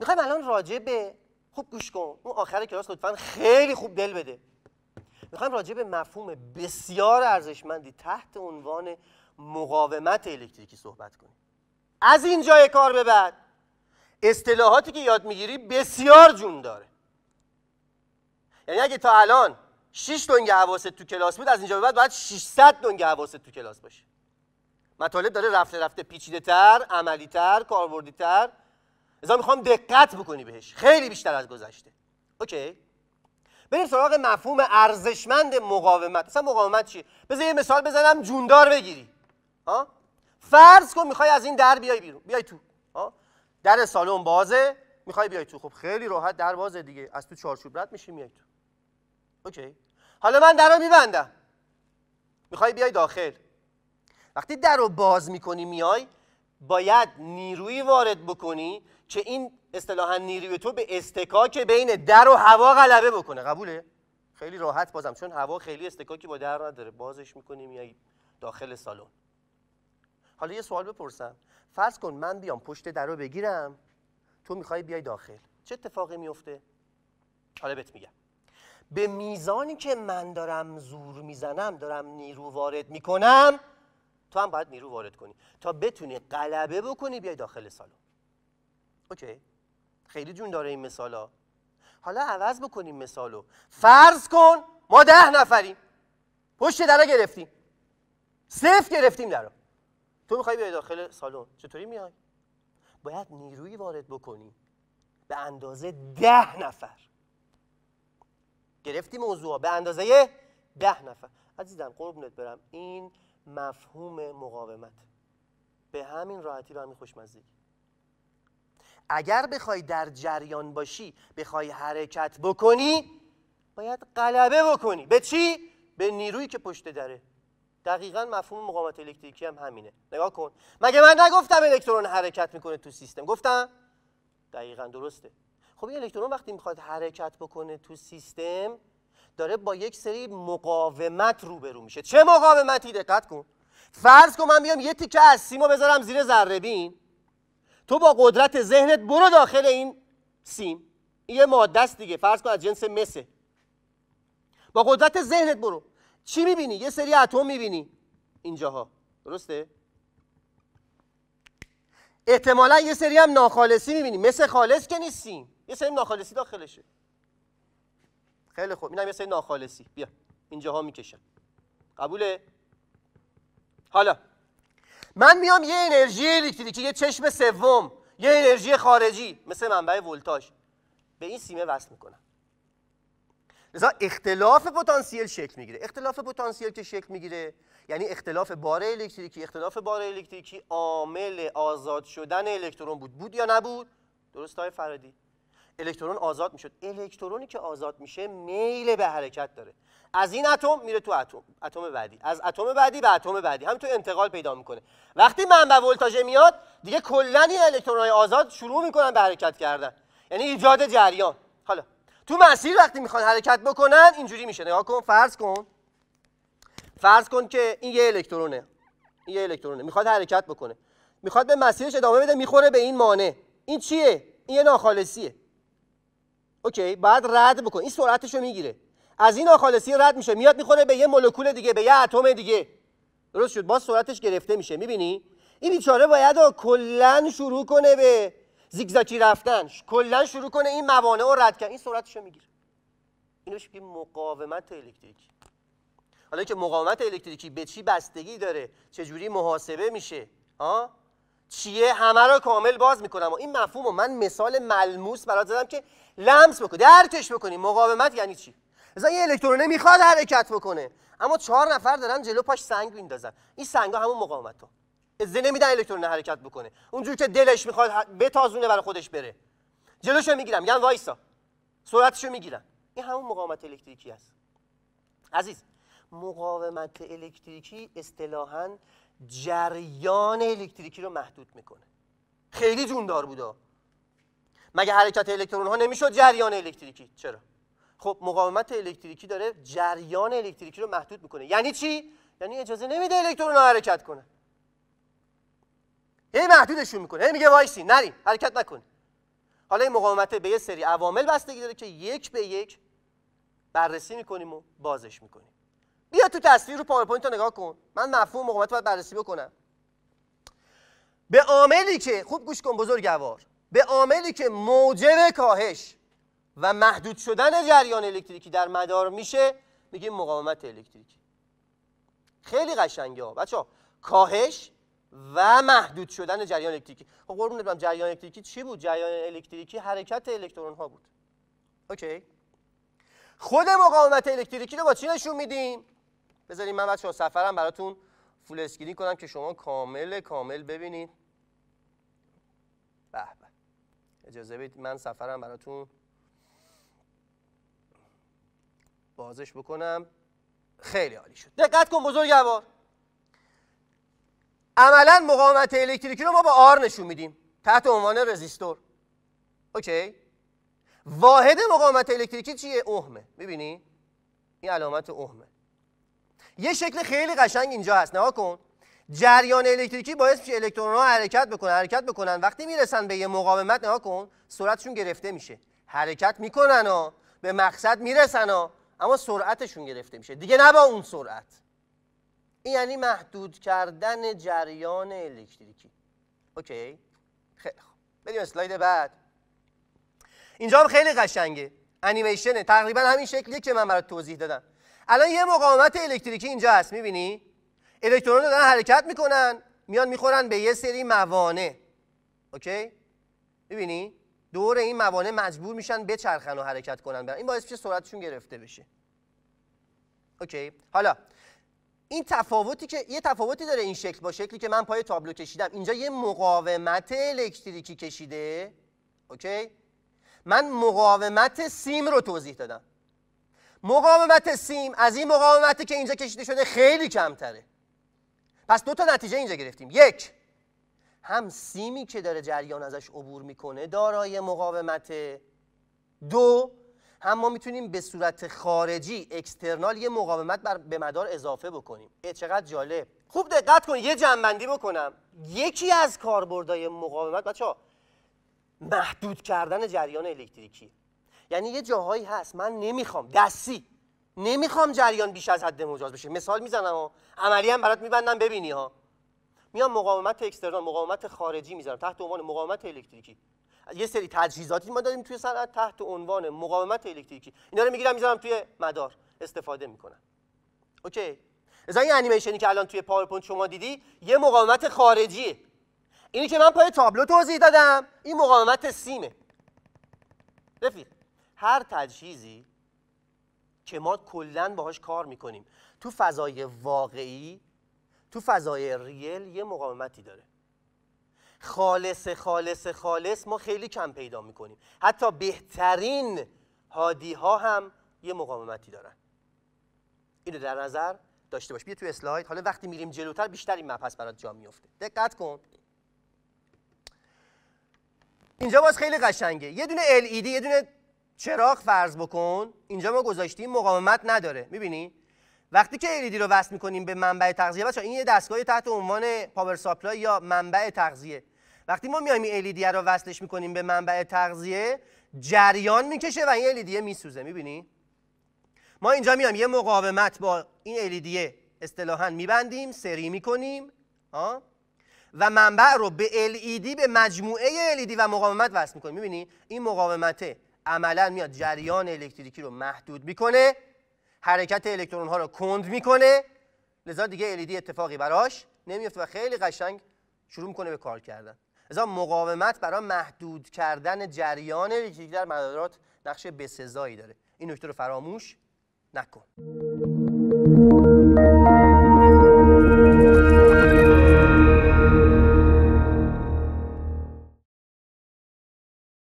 میخوایم الان راجع به خوب گوش کن اون آخر کلاس لطفا خیلی خوب دل بده میخوایم راجع به مفهوم بسیار ارزشمندی تحت عنوان مقاومت الکتریکی صحبت کنیم از این جای کار به بعد اصطلاحاتی که یاد میگیری بسیار جون داره یعنی اگه تا الان 6 دنگ حواست تو کلاس بود از اینجا به بعد باید 600 دنگ حواست تو کلاس باشه مطالب داره رفته رفته پیچیده تر عملی تر کاربردی تر لذا میخوام دقت بکنی بهش خیلی بیشتر از گذشته اوکی بریم سراغ مفهوم ارزشمند مقاومت اصلا مقاومت چیه بذار یه مثال بزنم جوندار بگیری ها فرض کن میخوای از این در بیای بیرون بیای تو ها در سالن بازه میخوای بیای تو خب خیلی راحت در بازه دیگه از تو چارچوب رد میشی میای تو اوکی حالا من در رو میبندم میخوای بیای داخل وقتی در رو باز میکنی میای باید نیرویی وارد بکنی که این اصطلاحا نیروی تو به استکاک بین در و هوا غلبه بکنه قبوله خیلی راحت بازم چون هوا خیلی استکاکی با در نداره بازش میکنی میای داخل سالن حالا یه سوال بپرسم فرض کن من بیام پشت در رو بگیرم تو میخوای بیای داخل چه اتفاقی میفته حالا بهت میگم به میزانی که من دارم زور میزنم دارم نیرو وارد میکنم تو هم باید نیرو وارد کنی تا بتونی غلبه بکنی بیای داخل سالن اوکی خیلی جون داره این مثالا حالا عوض بکنیم مثالو فرض کن ما ده نفریم پشت درا گرفتیم صفر گرفتیم درا تو میخوای بیای داخل سالن چطوری میای باید نیروی وارد بکنی به اندازه ده نفر گرفتی موضوع به اندازه ده نفر عزیزم قربونت برم این مفهوم مقاومت به همین راحتی و همین اگر بخوای در جریان باشی بخوای حرکت بکنی باید غلبه بکنی به چی به نیرویی که پشت داره دقیقا مفهوم مقاومت الکتریکی هم همینه نگاه کن مگه من نگفتم الکترون حرکت میکنه تو سیستم گفتم دقیقا درسته خب این الکترون وقتی میخواد حرکت بکنه تو سیستم داره با یک سری مقاومت روبرو میشه چه مقاومتی دقت کن فرض کن من بیام یه تیکه از سیمو بذارم زیر ذره بین تو با قدرت ذهنت برو داخل این سیم این یه ماده است دیگه فرض کن از جنس مسه با قدرت ذهنت برو چی میبینی یه سری اتم میبینی اینجاها درسته احتمالا یه سری هم ناخالصی میبینی مثل خالص که نیست سیم یه سری ناخالصی داخلشه خیلی خوب اینم یه سری ناخالصی بیا اینجاها میکشم قبوله حالا من میام یه انرژی الکتریکی یه چشم سوم یه انرژی خارجی مثل منبع ولتاژ به این سیمه وصل میکنم لذا اختلاف پتانسیل شکل میگیره اختلاف پتانسیل که شکل میگیره یعنی اختلاف بار الکتریکی اختلاف بار الکتریکی عامل آزاد شدن الکترون بود بود یا نبود درست های فرادی الکترون آزاد میشد الکترونی که آزاد میشه میل به حرکت داره از این اتم میره تو اتم اتم بعدی از اتم بعدی به اتم بعدی همینطور انتقال پیدا میکنه وقتی منبع ولتاژ میاد دیگه کلا این الکترونهای آزاد شروع میکنن به حرکت کردن یعنی ایجاد جریان حالا تو مسیر وقتی میخوان حرکت بکنن اینجوری میشه نگاه کن فرض کن فرض کن که این یه الکترونه این یه الکترونه میخواد حرکت بکنه میخواد به مسیرش ادامه بده میخوره به این مانع این چیه این یه ناخالصیه اوکی بعد رد بکن این سرعتش رو میگیره از این ناخالصی رد میشه میاد میخوره به یه مولکول دیگه به یه اتم دیگه درست شد باز سرعتش گرفته میشه میبینی این بیچاره باید کلا شروع کنه به زیگزاکی رفتن کلا شروع کنه این موانع رو رد کنه، این سرعتش رو میگیره اینو میگیم مقاومت الکتریکی حالا که مقاومت الکتریکی به چی بستگی داره چجوری محاسبه میشه ها چیه همه رو کامل باز میکنم و این مفهوم و من مثال ملموس برات زدم که لمس بکنی درکش بکنی مقاومت یعنی چی مثلا یه الکترونه میخواد حرکت بکنه اما چهار نفر دارن جلو پاش سنگ میندازن این ها همون مقاومت ها از نمیدن الکترونه حرکت بکنه اونجور که دلش میخواد بتازونه برای خودش بره جلوشو میگیرم میگن وایسا سرعتشو میگیرن این همون مقاومت الکتریکی است عزیز مقاومت الکتریکی اصطلاحاً جریان الکتریکی رو محدود میکنه خیلی جوندار بودا مگه حرکت الکترون ها نمیشد جریان الکتریکی چرا خب مقاومت الکتریکی داره جریان الکتریکی رو محدود میکنه یعنی چی یعنی اجازه نمیده الکترون حرکت کنه هی محدودشون میکنه هی میگه وایسی نری حرکت نکن حالا این مقاومت به یه سری عوامل بستگی داره که یک به یک بررسی میکنیم و بازش میکنیم بیا تو تصویر رو پاورپوینت رو نگاه کن من مفهوم مقاومت باید بررسی بکنم به عاملی که خوب گوش کن بزرگوار به عاملی که موجب کاهش و محدود شدن جریان الکتریکی در مدار میشه میگیم مقاومت الکتریکی خیلی قشنگه ها بچه کاهش و محدود شدن جریان الکتریکی خب قربون برم جریان الکتریکی چی بود جریان الکتریکی حرکت الکترون ها بود اوکی خود مقاومت الکتریکی رو با چی نشون میدیم بذارید من بچه سفرم براتون فول اسکرین کنم که شما کامل کامل ببینید به به اجازه بدید من سفرم براتون بازش بکنم خیلی عالی شد دقت کن بزرگوار عملا مقاومت الکتریکی رو ما با آر نشون میدیم تحت عنوان رزیستور اوکی واحد مقاومت الکتریکی چیه اهمه. میبینی این علامت اهمه. یه شکل خیلی قشنگ اینجا هست نها کن جریان الکتریکی باعث میشه الکترون ها حرکت بکنن حرکت بکنن وقتی میرسن به یه مقاومت نها کن سرعتشون گرفته میشه حرکت میکنن و به مقصد میرسن و اما سرعتشون گرفته میشه دیگه نه با اون سرعت این یعنی محدود کردن جریان الکتریکی اوکی خیلی خوب بریم اسلاید بعد اینجا هم خیلی قشنگه انیمیشنه تقریبا همین شکلی که من برات توضیح دادم الان یه مقاومت الکتریکی اینجا هست میبینی الکترون رو دارن حرکت میکنن میان میخورن به یه سری موانع اوکی میبینی دور این موانع مجبور میشن بچرخن و حرکت کنن برن. این باعث میشه سرعتشون گرفته بشه اوکی حالا این تفاوتی که یه تفاوتی داره این شکل با شکلی که من پای تابلو کشیدم اینجا یه مقاومت الکتریکی کشیده اوکی من مقاومت سیم رو توضیح دادم مقاومت سیم از این مقاومتی که اینجا کشیده شده خیلی کمتره پس دو تا نتیجه اینجا گرفتیم یک هم سیمی که داره جریان ازش عبور میکنه دارای مقاومت دو هم ما میتونیم به صورت خارجی اکسترنال یه مقاومت بر به مدار اضافه بکنیم چقدر جالب خوب دقت کن یه جنبندی بکنم یکی از کاربردهای مقاومت بچه ها محدود کردن جریان الکتریکی یعنی یه جاهایی هست من نمیخوام دستی نمیخوام جریان بیش از حد مجاز بشه مثال میزنم و عملی هم برات میبندم ببینی ها میام مقاومت اکسترنال مقاومت خارجی میذارم تحت عنوان مقاومت الکتریکی یه سری تجهیزاتی ما داریم توی صنعت تحت عنوان مقاومت الکتریکی اینا رو میگیرم میذارم توی مدار استفاده میکنم اوکی از این انیمیشنی که الان توی پاورپوینت شما دیدی یه مقاومت خارجی اینی که من پای تابلو توضیح دادم این مقاومت سیمه رفیق هر تجهیزی که ما کلا باهاش کار میکنیم تو فضای واقعی تو فضای ریل یه مقاومتی داره خالص خالص خالص ما خیلی کم پیدا میکنیم حتی بهترین هادی ها هم یه مقاومتی دارن اینو در نظر داشته باش بیا تو اسلاید حالا وقتی میریم جلوتر بیشتر این مبحث برات جا میفته دقت کن اینجا باز خیلی قشنگه یه دونه LED یه دونه چراغ فرض بکن اینجا ما گذاشتیم مقاومت نداره میبینی وقتی که LED رو وصل میکنیم به منبع تغذیه بچا این یه دستگاه تحت عنوان پاور ساپلای یا منبع تغذیه وقتی ما میایم این LED رو وصلش میکنیم به منبع تغذیه جریان میکشه و این LED میسوزه میبینی ما اینجا میایم یه مقاومت با این LED اصطلاحا میبندیم سری میکنیم آه؟ و منبع رو به LED به مجموعه LED و مقاومت وصل میکنیم میبینی این مقاومته عملا میاد جریان الکتریکی رو محدود میکنه حرکت الکترون ها رو کند میکنه لذا دیگه الیدی اتفاقی براش نمیفته و خیلی قشنگ شروع میکنه به کار کردن لذا مقاومت برای محدود کردن جریان الکتریکی در مدارات نقش بسزایی داره این نکته رو فراموش نکن